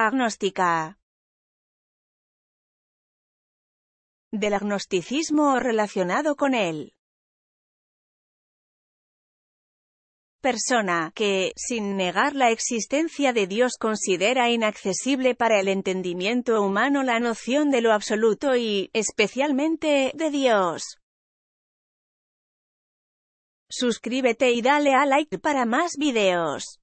Agnóstica. Del agnosticismo relacionado con él. persona que, sin negar la existencia de Dios considera inaccesible para el entendimiento humano la noción de lo absoluto y, especialmente, de Dios. Suscríbete y dale a like para más videos.